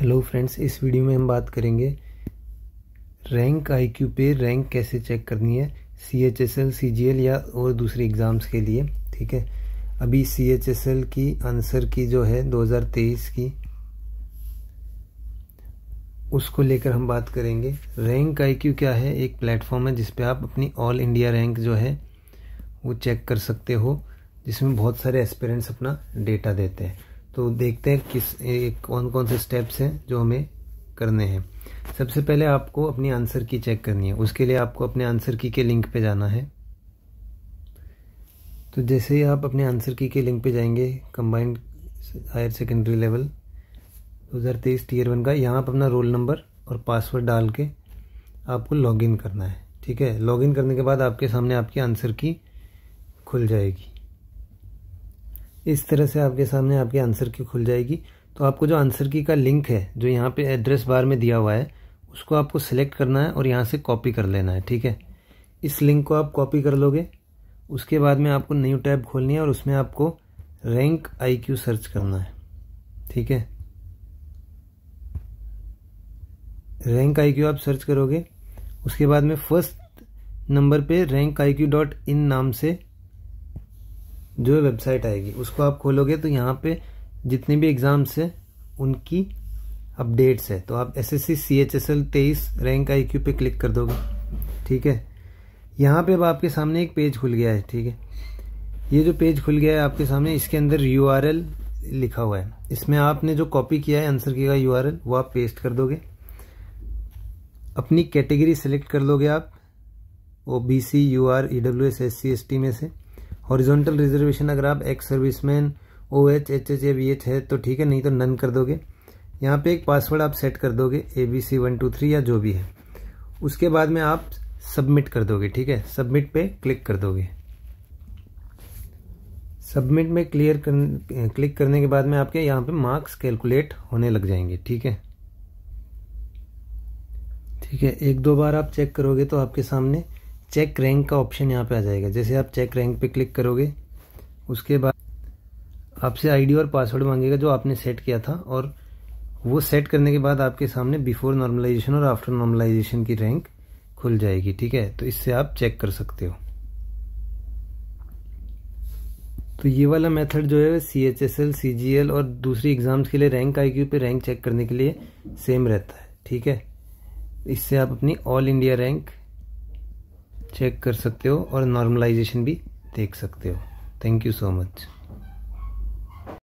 hello friends इस video में हम बात करेंगे रैंक आईक्यू पे रैंक कैसे चेक करनी है C H S L C G L या और दूसरे एग्ज़ाम्स के लिए ठीक है अभी सी एच एस एल की आंसर की जो है 2023 की उसको लेकर हम बात करेंगे रैंक आईक्यू क्या है एक प्लेटफॉर्म है जिस आप अपनी ऑल इंडिया रैंक जो है वो चेक कर सकते हो जिसमें बहुत सारे एक्सपेरेंट्स अपना डेटा देते हैं तो देखते हैं किस कौन कौन से स्टेप्स हैं जो हमें करने हैं सबसे पहले आपको अपनी आंसर की चेक करनी है उसके लिए आपको अपने आंसर की के लिंक पे जाना है तो जैसे ही आप अपने आंसर की के लिंक पे जाएंगे combined higher secondary level 2023 tier one का यहाँ पर अपना रोल नंबर और पासवर्ड डाल के आपको लॉगिन करना है ठीक है लॉगिन करने के बाद आपके सामने आपकी आंसर की खुल जाएगी इस तरह से आपके सामने आपके आंसर की खुल जाएगी तो आपको जो आंसर की का लिंक है जो यहाँ पे एड्रेस बार में दिया हुआ है उसको आपको सेलेक्ट करना है और यहाँ से कॉपी कर लेना है ठीक है इस लिंक को आप कॉपी कर लोगे उसके बाद में आपको न्यू टैब खोलनी है और उसमें आपको रैंक क्यू सर्च करना है ठीक है रैंक क्यू आप सर्च करोगे उसके बाद में फर्स्ट नंबर पे rank I Q dot in नाम से जो वेबसाइट आएगी उसको आप खोलोगे तो यहाँ पे जितने भी एग्ज़ाम्स हैं उनकी अपडेट्स है तो आप S S C C H S L तेईस रैंक आई क्यू पे क्लिक कर दोगे ठीक है यहाँ पे अब आपके सामने एक पेज खुल गया है ठीक है ये जो पेज खुल गया है आपके सामने इसके अंदर यू आर एल लिखा हुआ है इसमें आपने जो कॉपी किया है आंसर किया यू आर एल वो आप पेस्ट कर दोगे अपनी कैटेगरी सेलेक्ट कर लोगे आप O B C U R E W S S C S T में से हॉरिजॉन्टल रिजर्वेशन अगर आप ex serviceman O H H H A V H है तो ठीक है नहीं तो नन कर दोगे यहाँ पे एक पासवर्ड आप सेट कर दोगे A B C one two three या जो भी है उसके बाद में आप सबमिट कर दोगे ठीक है सबमिट पे क्लिक कर दोगे सबमिट में क्लियर कर क्लिक करने के बाद में आपके यहाँ पे मार्क्स कैलकुलेट होने लग जाएंगे ठीक है ठीक है एक दो बार आप चेक करोगे तो आपके सामने चेक रैंक का ऑप्शन यहाँ पे आ जाएगा जैसे आप चेक रैंक पे क्लिक करोगे उसके बाद आपसे आईडी और पासवर्ड मांगेगा जो आपने सेट किया था और वो सेट करने के बाद आपके सामने बिफोर नॉर्मलाइजेशन और आफ्टर नॉर्मलाइजेशन की रैंक खुल जाएगी ठीक है तो इससे आप चेक कर सकते हो तो ये वाला मेथड जो है C H S L C G L और दूसरी एग्जाम्स के लिए रैंक आई क्यू पे रैंक चेक करने के लिए सेम रहता है ठीक है इससे आप अपनी ऑल इंडिया रैंक चेक कर सकते हो और नॉर्मलाइजेशन भी देख सकते हो थैंक यू सो मच